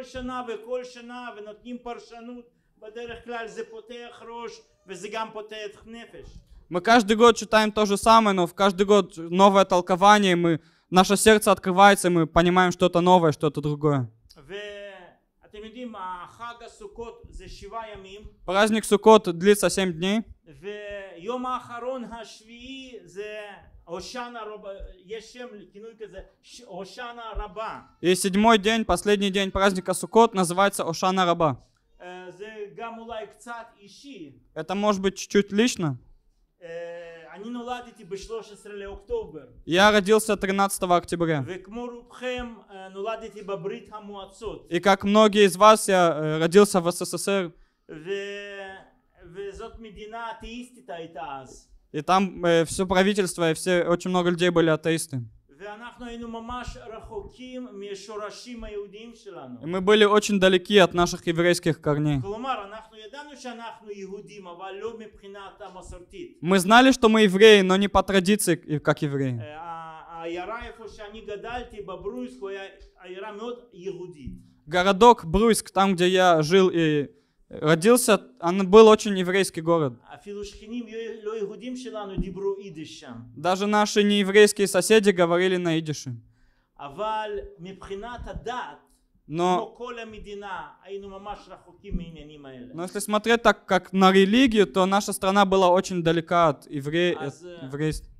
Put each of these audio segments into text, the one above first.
כל שנה וכל שנה ונותנים פרשנות בדרך כלל זה פותח ראש וזה גם פותח נפש. Мы каждый год читаем то же самое, но в каждый год новое толкование, мы, наше сердце открывается, и мы понимаем что-то новое, что-то другое. А Праздник Суккот длится 7 дней. Ошана Раба. И седьмой день, последний день праздника Суккот называется Ошана Раба. Э, Это может быть чуть-чуть лично. Э, я родился 13 октября. Э, И как многие из вас, я родился в СССР. И там э, все правительство и все, очень много людей были атеисты. И мы были очень далеки от наших еврейских корней. А мы знали, что мы евреи, но не по традиции, как евреи. Э, а, а Городок Бруйск, там, где я жил и Родился, он был очень еврейский город. А Даже наши нееврейские соседи говорили на идише. Но, но если смотреть так, как на религию, то наша страна была очень далека от евре... А еврейства.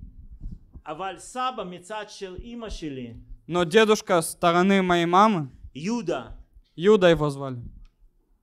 Но дедушка стороны моей мамы, Юда, Юда его звали.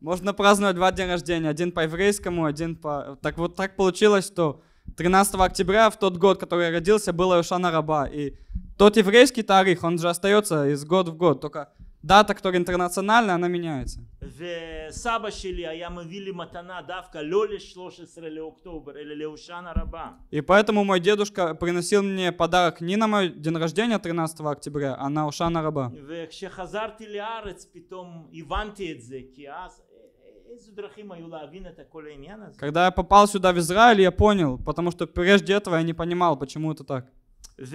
Можно праздновать два дня рождения, один по еврейскому, один по... Так вот так получилось, что 13 октября, в тот год, который я родился, была Иошана Раба. И тот еврейский тарих, он же остается из год в год, только дата, которая интернациональная, она меняется. И поэтому мой дедушка приносил мне подарок не на мой день рождения 13 октября, а на Ушана Раба. וכשחזרתי לארץ פתאום הבנתי את זה, כי אז когда я попал сюда, в Израиль, я понял, потому что прежде этого я не понимал, почему это так. В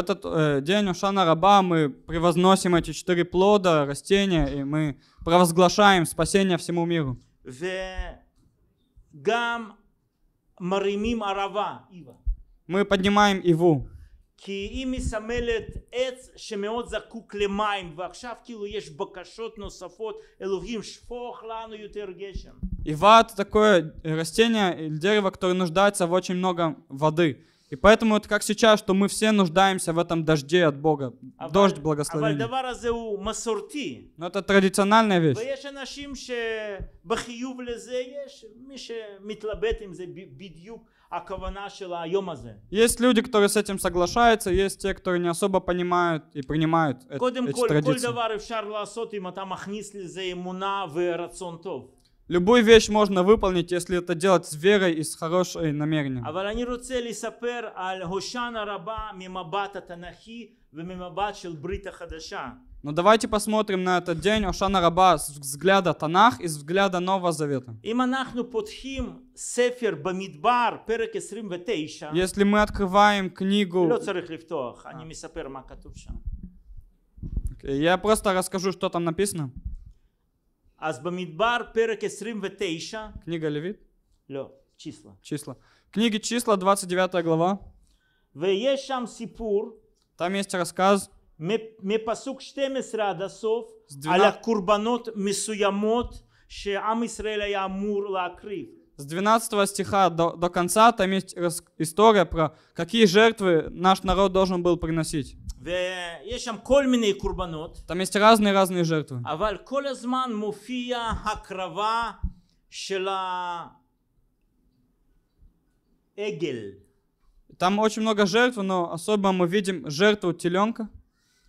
этот э, день Ушана Раба мы превозносим эти четыре плода, растения, и мы провозглашаем спасение всему миру. וגם מרימים ערבה, איבה. Мы поднимаем Иву. Ива это такое растение дерево, которое нуждается в очень много воды. И поэтому это как сейчас, что мы все нуждаемся в этом дожде от Бога. А Дождь а благословения. Но ну, это традициональная вещь. А есть люди, которые с этим соглашаются, есть те, которые не особо понимают и принимают эти традиции. Любую вещь можно выполнить, если это делать с верой и с хорошей намерением. Но давайте посмотрим на этот день Ошана Раба с взгляда Танах и с взгляда Нового Завета. Если мы открываем книгу... я просто расскажу, что там написано. אז במדבר פרק 29. קניגה Левит? לא, צ'יסלה. צ'יסלה. קניגה צ'יסלה, 29 גלבה. ויש שם סיפור. Там есть рассказ. מפסוק 12 עד הסוף, על הקורבנות מסוימות שעם ישראל היה אמור להקריב. с 12 стиха до, до конца там есть история про какие жертвы наш народ должен был приносить. Там есть разные-разные жертвы. Там очень много жертв, но особо мы видим жертву теленка.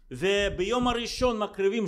וביום הראשון מקריבים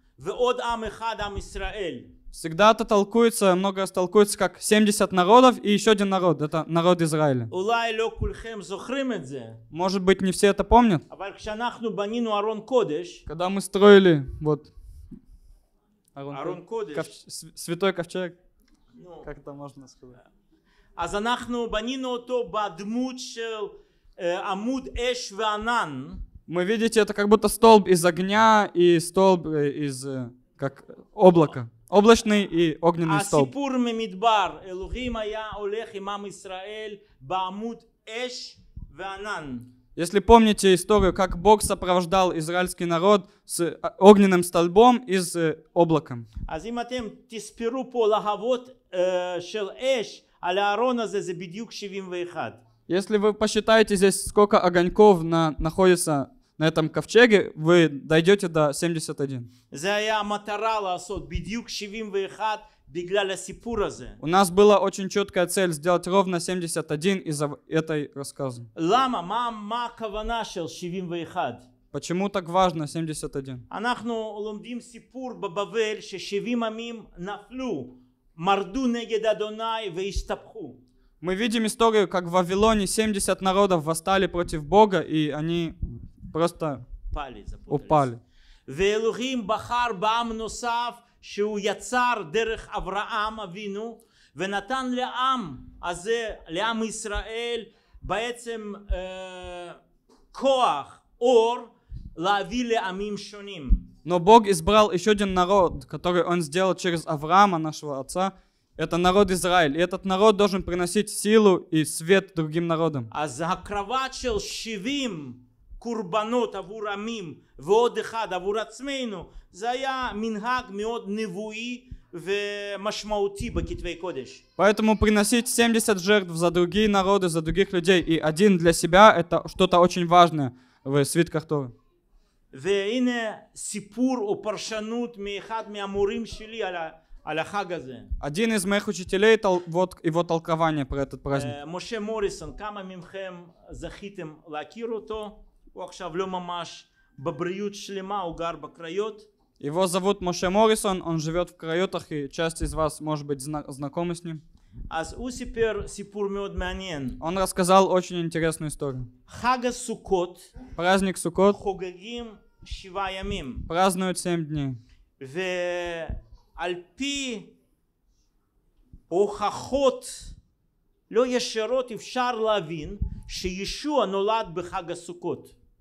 всегда это толкуется, много толкуется как 70 народов и еще один народ, это народ Израиля. Может быть, не все это помнят. А Когда мы строили, вот, Арон, Арон Кодеш. Ков... Святой ковчег. Ну, как это можно сказать? אז אנחנו בנינו אותו בדמות של עמוד мы видите, это как будто столб из огня и столб э, из э, как облака. Облачный и огненный а столб. הסיפור ממדבר, Если помните историю, как Бог сопровождал израильский народ с а, огненным столбом и с э, облаком. אז אם אתם תספרו פה להבות של אש על הארון הזה, זה Если вы посчитаете здесь, сколько огоньков на, находится на этом ковчеге вы дойдете до 71. У нас была очень четкая цель сделать ровно 71 из этой рассказа. Почему так важно 71? אנחנו לומדים סיפור בבבל ש-70 עמים נפלו, מרדו נגד אדוני והסתבכו. Мы видим историю, как в Вавилоне 70 народов восстали против Бога, и они просто упали, запутались. упали. ואלוהים בחר בעם נוסף שהוא יצר דרך אברהם אבינו ונתן לעם הזה, לעם ישראל, בעצם אה, כוח, אור, להביא לעמים שונים. Но Бог избрал еще один народ, который Он сделал через Авраама, нашего отца. Это народ Израиль. И этот народ должен приносить силу и свет другим народам. אז הקרבת של קורבנות עבור עמים ועוד אחד עבור עצמנו זה היה מנהג מאוד נבואי Поэтому приносить 70 жертв за другие народы, за других людей, и один для себя, это что-то очень важное в свитках Торы. Один из моих учителей, тол, вот его толкование про этот праздник. Э, Моше Моррисон, кама мимхем захитим лакируто. הוא עכשיו לא ממש בבריאות שלמה, הוא גר בקריות. Его зовут Моше Моррисон, он живет в Крайотах, и часть из вас, может быть, знакомы с ним. Он рассказал очень интересную историю. חג הסוכות Праздник Сукот. празднуют семь дней. ועל פי הוכחות לא ישרות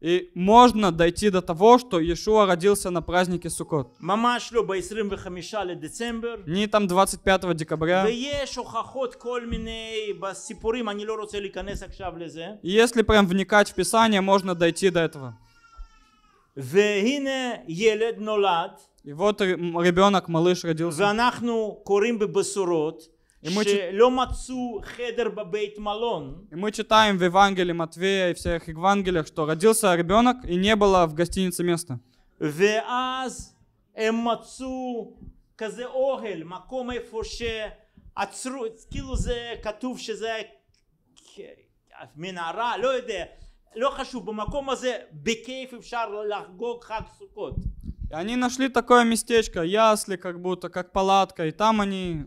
и можно дойти до того, что Иешуа родился на празднике Суккот. Не там 25 декабря. Если прям вникать в Писание, можно дойти до этого. И вот ребенок, малыш родился. שלא מצאו И мы читаем в Евангелии Матвея и всех Евангелиях, что родился ребенок и не было в гостинице места. ואז הם מצאו כזה אוהל, מקום איפה שעצרו, כאילו זה כתוב שזה מנהרה, לא יודע, לא חשוב, במקום הזה בכיף И они нашли такое местечко, ясли как будто, как палатка, и там они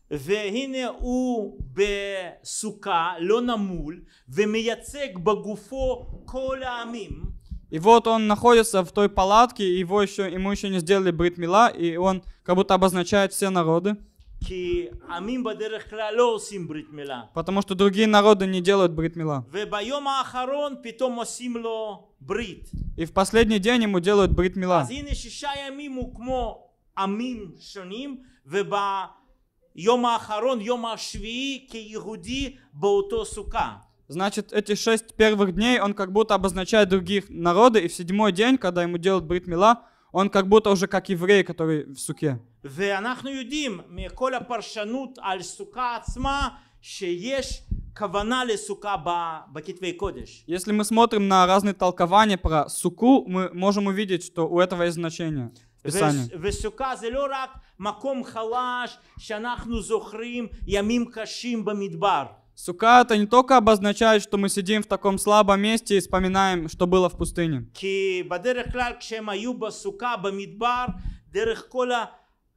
והנה הוא בסוכה, לא намуль, ומייצג בגופו כל העמים. И вот он находится в той палатке, его еще, ему еще не сделали бритмила, и он как будто обозначает все народы. Потому что другие народы не делают бритмила. И в последний день ему делают бритмила. Йома Ахарон, Йома Швии, ке Игуди, Бауто Сука. Значит, эти шесть первых дней он как будто обозначает других народы, и в седьмой день, когда ему делают брит мила, он как будто уже как еврей, который в суке. ואנחנו יודעים מכל הפרשנות על סוכה עצמה שיש кавана ли сука ба, Если мы смотрим на разные толкования про суку, мы можем увидеть, что у этого есть значение. Писание. וסוכה זה לא רק מקום חלש שאנחנו זוכרים ימים קשים Сука это не только обозначает, что мы сидим в таком слабом месте и вспоминаем, что было в пустыне. כי בדרך כלל כשהם היו בסוכה במדבר, דרך כל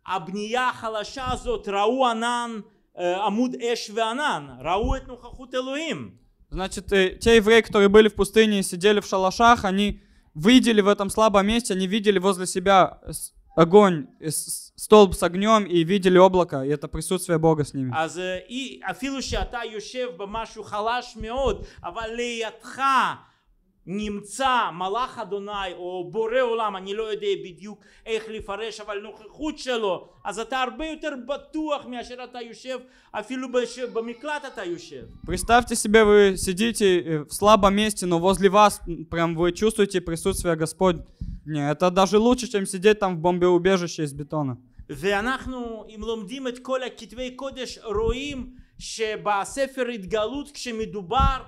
הבנייה החלשה הזאת ראו ענן, עמוד אש וענן, ראו את נוכחות אלוהים. Значит, э, те евреи, которые были в пустыне и сидели в шалашах, они видели в этом слабом месте, они видели возле себя огонь, э, столб с огнем и видели облако, и это присутствие Бога с ними. Э, נמצא מלאך אדוני או בורא עולם אני לא יודע בדיוק איך לפרש אבל נוכחות שלו אז אתה הרבה יותר בטוח מאשר אתה יושב אפילו במקלט אתה יושב. Представьте себе вы сидите э, в слабом месте но возле вас прям вы чувствуете присутствие Господне это даже лучше чем сидеть там в бомбеубежище из бетона. ואנחנו אם לומדים את כל הכתבי קודש רואים שבספר התגלות כשמדובר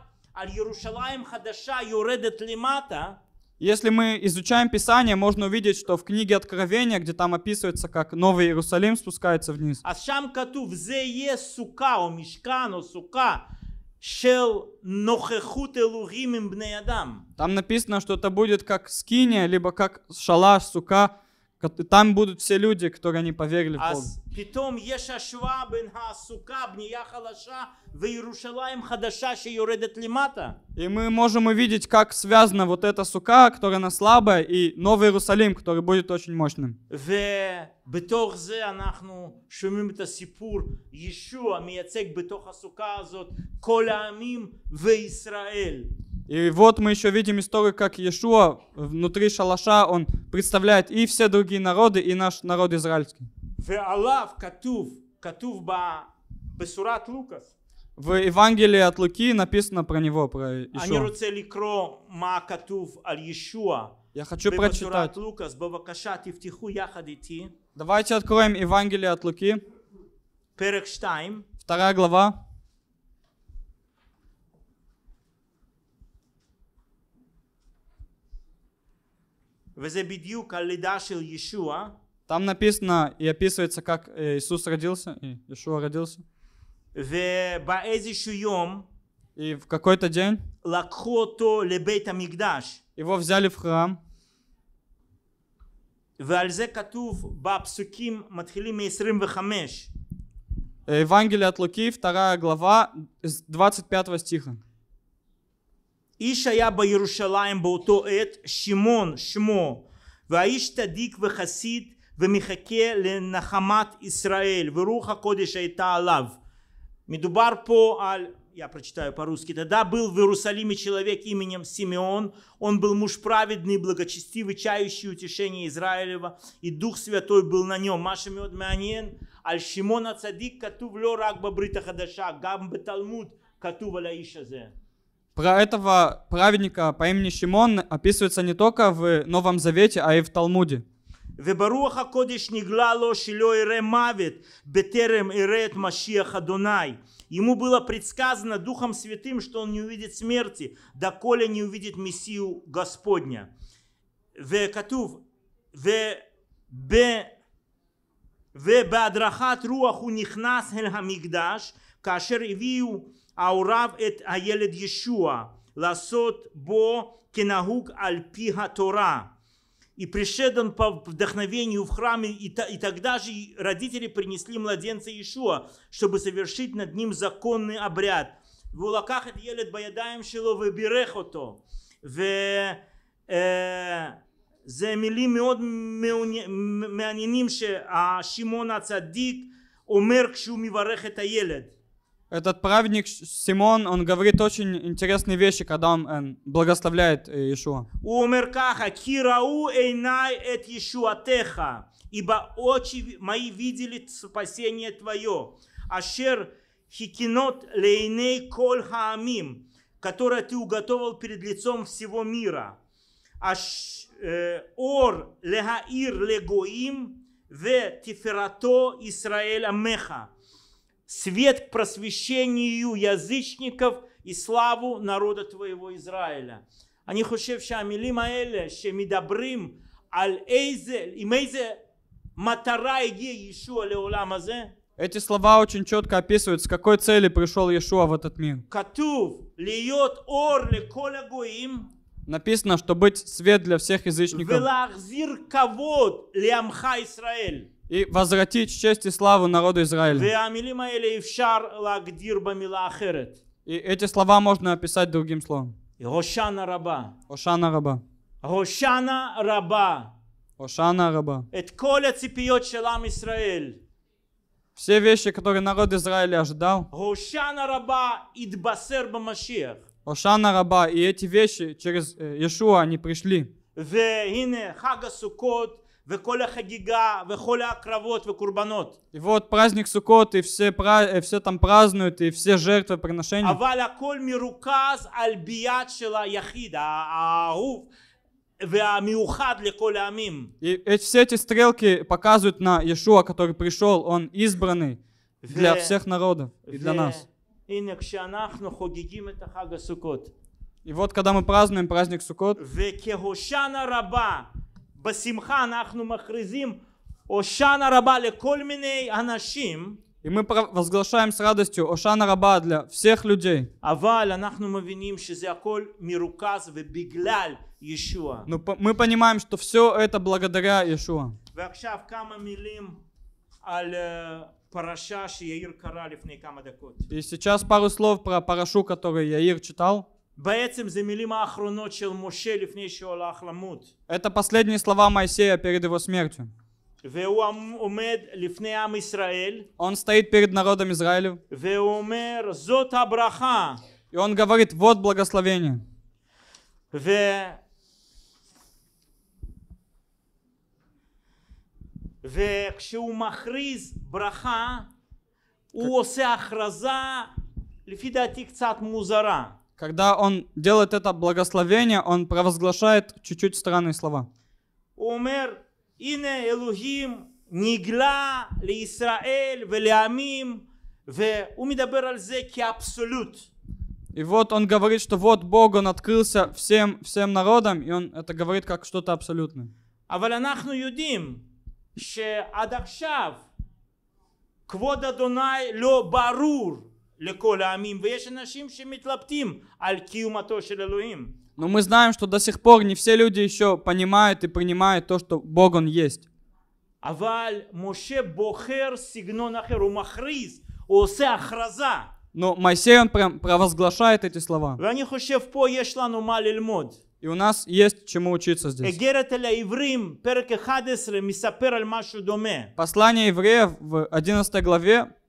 Если мы изучаем Писание, можно увидеть, что в книге Откровения, где там описывается, как Новый Иерусалим спускается вниз. «А там написано, что это будет как скиния, либо как шалаш, сука, там будут все люди, которые не поверили в а Бога. И мы можем увидеть, как связана вот эта сука, которая она слабая, и Новый Иерусалим, который будет очень мощным. בתוך и вот мы еще видим историю, как Иешуа внутри шалаша, он представляет и все другие народы, и наш народ израильский. В Евангелии от Луки написано про него, про Иешуа. Я хочу прочитать. Давайте откроем Евангелие от Луки. Вторая глава. וזה בדיוק הלידה של Там написано и описывается, как э, Иисус родился, и Иешуа родился. ובאיזשהו יום и в какой-то день לקחו אותו לבית Его взяли в храм. ועל זה כתוב בפסוקים מתחילים מ-25. Евангелие от Луки, 2 глава, с 25 стиха. איש היה בירושלים באותו עת שמעון שמו והאיש צדיק וחסיד ומחכה לנחמת ישראל ורוח הקודש הייתה עליו מדובר פה על я прочитаю по-русски. Тогда был в Иерусалиме человек именем Симеон. Он был муж праведный, благочестивый, чающий утешение Израилева. И Дух Святой был на нем. Маша мед мянен. Аль Шимона цадик катув ло рак бабрита хадаша. Гам беталмуд катув аля ишазе. Про этого праведника по имени Шимон описывается не только в Новом Завете, а и в Талмуде. וברוח Ему было предсказано Духом Святым, что он не увидит смерти, доколе не увидит Мессию Господня. ובהדרכת רוח הוא נכנס אל המקדש, כאשר הביאו העורב את הילד ישוע לעשות בו כנהוג על פי התורה и он по вдохновению в храме, и, та, и тогда же родители принесли младенца Иешуа, чтобы совершить над ним законный обряд. В улаках это елет баядаем шило вебирехото. В זה מילים מאוד а Шимона цадик умер כשהוא миварех это הילד этот праведник Симон, он говорит очень интересные вещи, когда он эм, благословляет э, Иешуа. Умер кирау эйнай эт Иешуатеха, ибо очи мои видели спасение твое. Ашер хикинот лейней коль хаамим, которое ты уготовил перед лицом всего мира. Аш, э, ор легаир легоим ве тиферато Исраэль амеха свет к просвещению язычников и славу народа твоего Израиля. אני חושב שהמילים האלה שמדברים על איזה, עם איזה מטרה הגיע ישוע לעולם הזה, Эти слова очень четко описывают, с какой цели пришел Иешуа в этот мир. Катув Написано, что быть свет для всех язычников и возвратить честь и славу народу Израиля. И эти слова можно описать другим словом. Рошана раба. Рошана раба. Рошана раба. Рошана раба. Все вещи, которые народ Израиля ожидал. Рошана раба идбасер бамашиях. Рошана раба. И эти вещи через э, Иешуа они пришли. והנה חג הסוכות и вот праздник Суккот, и все, пра... и все там празднуют, и все жертвы приношения. И эти, все эти стрелки показывают на Иешуа, который пришел, он избранный для всех народов и для нас. И вот, когда мы празднуем праздник Суккот, בשמחה אנחנו מכריזים Ошана раба кольминей анашим. И мы возглашаем с радостью Ошана раба для всех людей. אבל אנחנו מבינים שזה הכל מרוכז ובגלל ישוע. Но мы понимаем, что все это благодаря Иешуа. Э, И сейчас пару слов про парашу, который Яир читал. Это последние слова Моисея перед его смертью. Он стоит перед народом Израиля. И он говорит, вот благословение. וכשהוא מכריז ברכה, הוא עושה הכרזה, לפי דעתי קצת מוזרה. Когда он делает это благословение, он провозглашает чуть-чуть странные слова. Умер, ине Элухим, нигла ли Исраэль, Амим, ве умидабер альзе абсолют. И вот он говорит, что вот Бог, он открылся всем, всем народам, и он это говорит как что-то абсолютное. אבל אנחנו יודעים שעד עכשיו квода אדוני ле барур. לכל העמים, ויש אנשים שמתלבטים על קיומתו של אלוהים. Но мы знаем, что до сих пор не все люди еще понимают и принимают то, что Бог Он есть. Но Моисей, он прям провозглашает эти слова. И у нас есть чему учиться здесь. Послание евреев в 11 главе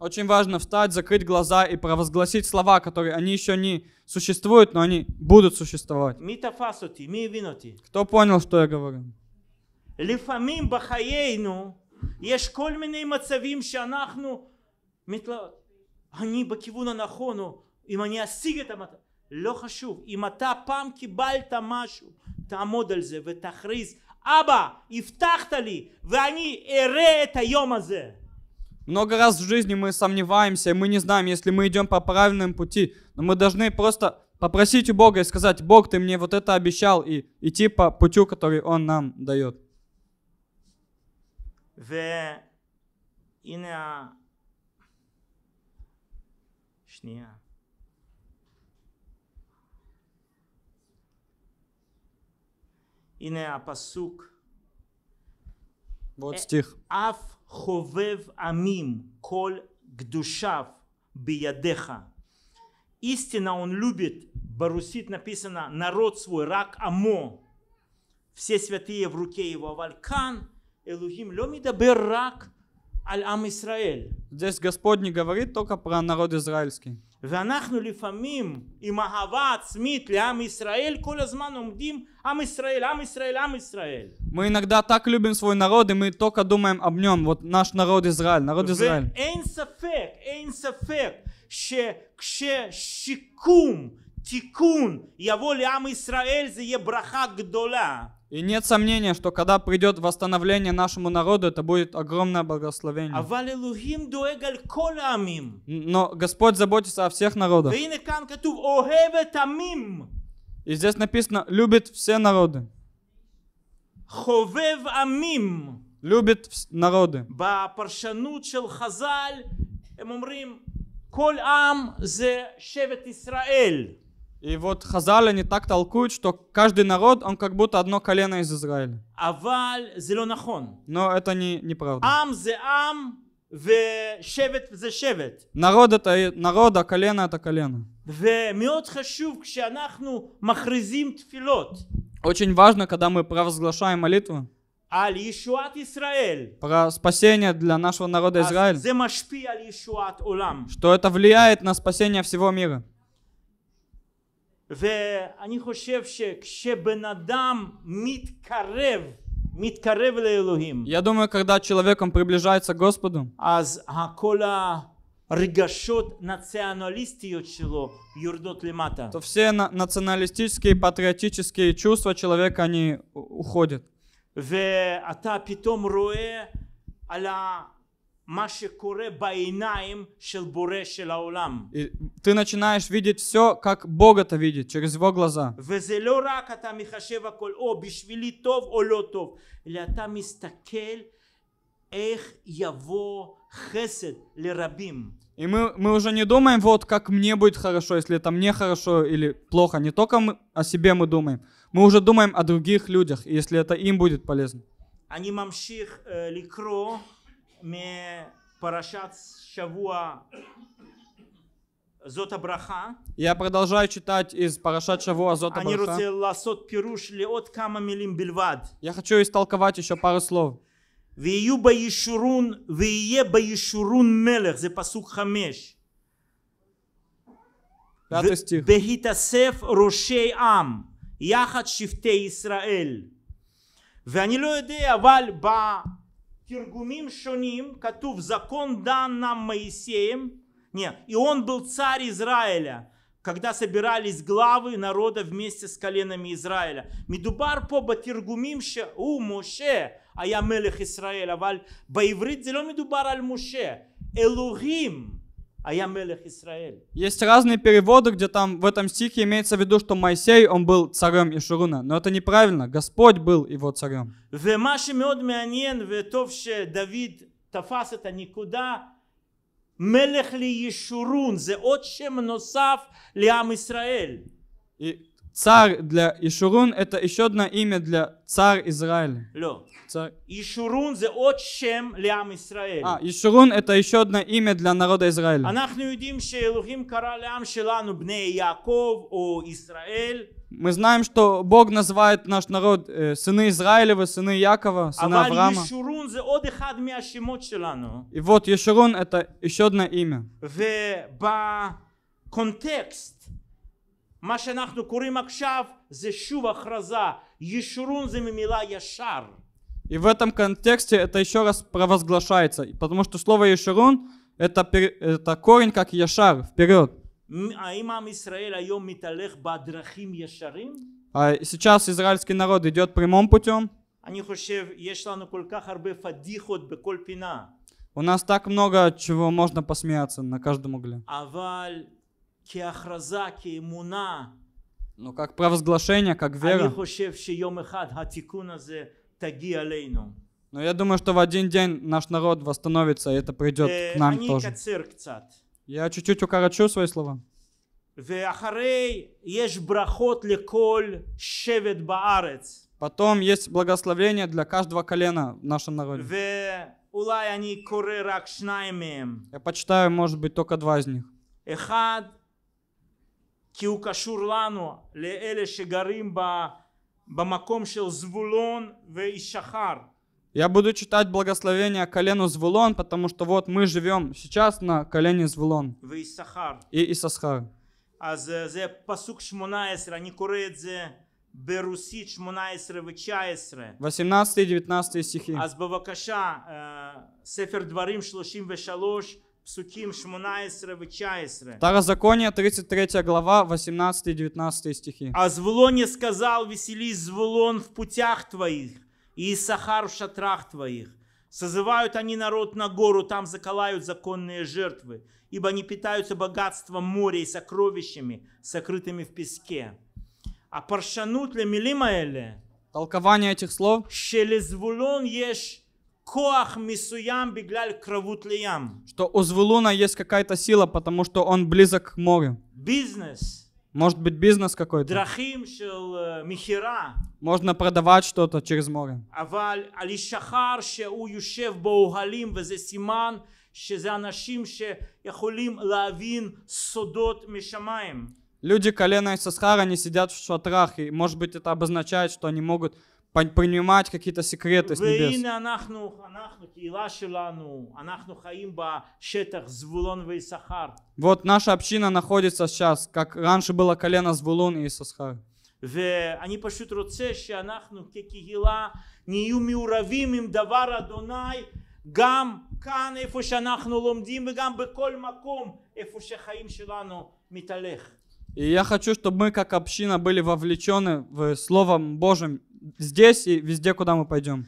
Очень важно встать, закрыть глаза и провозгласить слова, которые они еще не существуют, но они будут существовать. Кто понял, что я говорю? לפעמים בחיינו יש כל מיני מצבים שאנחנו מתלוות אני בכיוון הנכון או אם אני אשיג את המטרה לא חשוב אם אתה פעם קיבלת משהו תעמוד על זה ותכריז אבא הבטחת לי ואני אראה את היום הזה много раз в жизни мы сомневаемся, и мы не знаем, если мы идем по правильному пути, но мы должны просто попросить у Бога и сказать, Бог, ты мне вот это обещал, и идти по путю, который Он нам дает. הנה הפסוק вот э, стих. Аф ховев амим, коль гдушав биядеха. Истина он любит, барусит написано, народ свой, рак амо. Все святые в руке его, валькан, элухим, лемидабер рак, аль ам Исраэль. Здесь Господь не говорит только про народ израильский. ואנחנו לפעמים עם אהבה עצמית לעם ישראל כל הזמן עומדים עם ישראל, עם ישראל, עם ישראל. Мы иногда так любим свой народ, и мы только думаем об нем. Вот наш народ Израиль, народ Израиль. ואין ספק, אין ספק, שכששיקום, תיקון, יבוא לעם ישראל, זה יהיה ברכה גדולה. И нет сомнения, что когда придет восстановление нашему народу, это будет огромное благословение. Но Господь заботится о всех народах. И здесь написано, любит все народы. Любит народы. הם אומרים, כל עם זה שבט и вот Хазаль, они так толкуют, что каждый народ, он как будто одно колено из Израиля. Но это не, неправда. Ам народ это народ, а колено это колено. Очень важно, когда мы провозглашаем молитву. על ישועת Про спасение для нашего народа а Израиль. Что это влияет на спасение всего мира. ואני חושב שכשבן אדם מתקרב מתקרב לאלוהים. Я думаю, когда человеком приближается к Господу, אז כל הרגשות националистיות שלו יורדות למטה. То все националистические, патриотические чувства человека, они уходят. ואתה פתאום רואה על ה ты начинаешь видеть все, как Бог это видит, через Его глаза. И мы, мы уже не думаем, вот как мне будет хорошо, если это мне хорошо или плохо. Не только мы, о себе мы думаем. Мы уже думаем о других людях, если это им будет полезно. אני ממשיך לקרוא я продолжаю читать из Парашат Шавуа Зота Браха. Я хочу истолковать еще пару слов. ויהיו בישורון, ויהיה בישורון מלך, זה פסוק חמש. בהתאסף ראשי עם, יחד שבטי ישראל. ואני לא יודע, אבל ב... Тиргумим Шоним, Катув, закон дан нам Моисеем. Нет, и он был царь Израиля, когда собирались главы народа вместе с коленами Израиля. Медубар поба тиргумим ше у Муше, а я мелех Израиля, валь баиврит зело медубар аль Моше. Элухим, а я Мелех Исраэль. Есть разные переводы, где там в этом стихе имеется в виду, что Моисей, он был царем Ишуруна. Но это неправильно. Господь был его царем. ומה שמאוד מעניין, וטוב שדוד תפס את הנקודה, מלך לישורון, זה עוד שם נוסף לעם ישראל. царь для Ишурун это еще одно имя для царь Израиля. Ишурун – это от лям Исраэль. А, Ишурун – это еще одно имя для народа Израиля. Мы знаем, что Бог называет наш народ э, сыны Израилева, сыны Якова, сына Авраама. И вот Ишурун это еще одно имя. контекст מה שאנחנו קוראים עכשיו זה שוב הכרזה, ישורון זה ממילה ישר. И в этом контексте это еще раз провозглашается, потому что слово «ешерун» — это, это корень как «яшар», вперед. А, а сейчас израильский народ идет прямым путем. У нас так много чего можно посмеяться на каждом угле. Но как провозглашение, как вера. תגיע אלינו. Но я думаю, что в один день наш народ восстановится, и это придет э, к нам тоже. אקצר Я чуть-чуть укорочу свои слова. ואחרי יש ברכות לכל שבט בארץ. Потом есть благословение для каждого колена в нашем народе. ואולי אני קורא רק Я почитаю, может быть, только два из них. Эхад כי הוא קשור לנו, לאלה שגרים ב... Я буду читать благословение колену Звулон, потому что вот мы живем сейчас на колене Звулон и Исасхар. אז זה פסוק 18, אני קורא את זה ברוסית 18 ו-19. 18 19 стихи. А э, Сефер Дварим шлошим דברים 33, Псуким Шмонаесре Вечаесре. Второзаконие, 33 глава, 18-19 стихи. А Звулоне сказал, веселись, Звулон, в путях твоих, и Исахар в шатрах твоих. Созывают они народ на гору, там заколают законные жертвы, ибо они питаются богатством моря и сокровищами, сокрытыми в песке. А паршанут ли милимаэле, толкование этих слов, шелезвулон ешь что у Звулуна есть какая-то сила, потому что он близок к морю. Бизнес. Может быть, бизнес какой-то. Э, Можно продавать что-то через море. Люди колена Исасхара, не сидят в шатрах, и, может быть, это обозначает, что они могут понимать какие-то секреты с небес. Вот наша община находится сейчас, как раньше было колено Звулун и Исасхар. ואני פשוט רוצה שאנחנו כקהילה נהיו מעורבים עם דבר אדוני גם כאן איפה שאנחנו לומדים וגם בכל מקום איפה שהחיים שלנו מתהלך. И я хочу, чтобы мы как община были вовлечены в Словом Божьим здесь и везде, куда мы пойдем.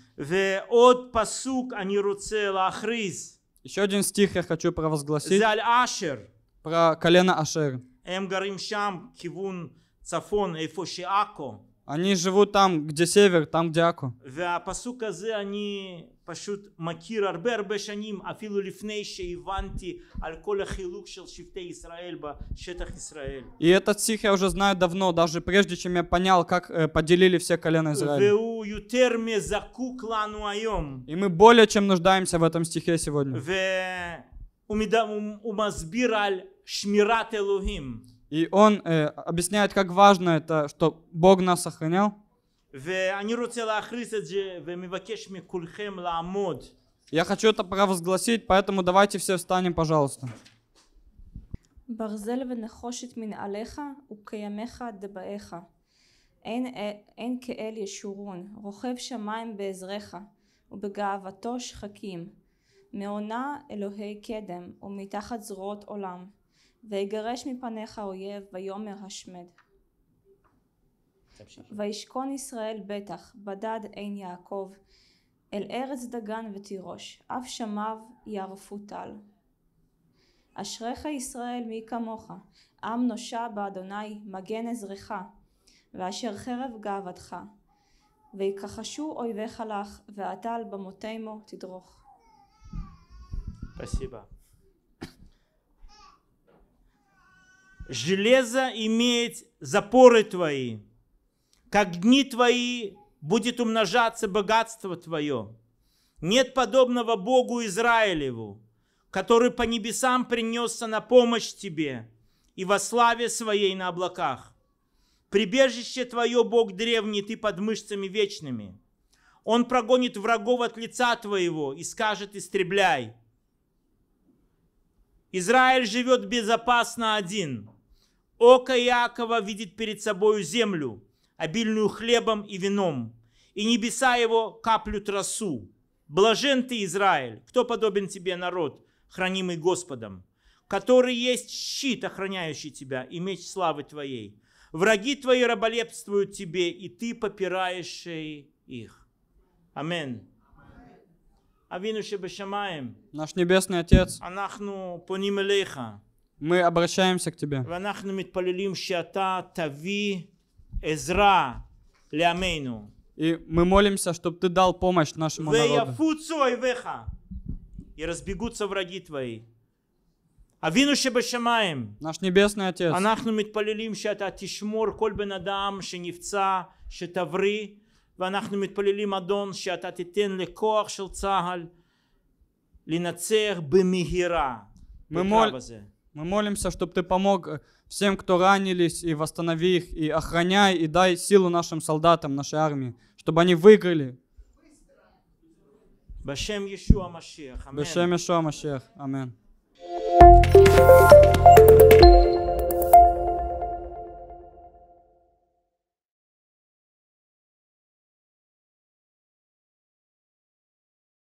Еще один стих я хочу провозгласить. Про колено Ашер. Эм они живут там, где север, там, где Аку. פשוט מכיר הרבה הרבה שנים אפילו לפני שהבנתי על כל החילוק של שבטי ישראל בשטח ישראל. И этот стих я уже знаю давно, даже прежде чем я понял, как э, поделили все колена Израиля. והוא יותר מזקוק לנו היום. И мы более чем нуждаемся в этом стихе сегодня. והוא מסביר על שמירת אלוהים. И он э, объясняет, как важно это, что Бог нас сохранял. ואני רוצה להכריז את זה ומבקש מכולכם לעמוד. Я хочу это провозгласить, поэтому давайте все встанем, пожалуйста. ברזל ונחושת מנעליך וקיימך דבעיך. אין, אין כאל ישורון, רוכב שמיים בעזרך, ובגאוותו שחקים. מעונה אלוהי קדם, ומתחת זרועות עולם. ויגרש מפניך אויב, ויאמר השמד. וישכון ישראל בטח, בדד עין יעקב, אל ארץ דגן ותירוש, אף שמיו יערפו טל. אשריך ישראל מי כמוך, עם נושע באדוני, מגן עזריך, ואשר חרב גאוותך. ויכחשו אויביך לך, ואתה על במותימו תדרוך. Спасибо. Железо имеет запоры твои. как дни твои будет умножаться богатство твое. Нет подобного Богу Израилеву, который по небесам принесся на помощь тебе и во славе своей на облаках. Прибежище твое, Бог древний, ты под мышцами вечными. Он прогонит врагов от лица твоего и скажет «истребляй». Израиль живет безопасно один. Око Иакова видит перед собою землю – обильную хлебом и вином, и небеса его каплют росу. Блажен ты, Израиль, кто подобен тебе народ, хранимый Господом, который есть щит, охраняющий тебя, и меч славы твоей. Враги твои раболепствуют тебе, и ты попираешь их. Аминь. Авину Шебешамаем. Наш Небесный Отец. Мы обращаемся к Тебе. Эзра лямейну. И мы молимся, чтобы ты дал помощь нашему народу. И разбегутся враги твои. אבינו שבשמיים, אנחנו מתפללים שאתה תשמור כל בן אדם שנפצע, שתבריא, ואנחנו מתפללים אדון שאתה תיתן לכוח של צה"ל לנצח במהירה. Мы, мол... Мы молимся, чтобы Ты помог э, всем, кто ранились, и восстанови их, и охраняй, и дай силу нашим солдатам, нашей армии, чтобы они выиграли. Башем Иешуа Машех. Башем Аминь.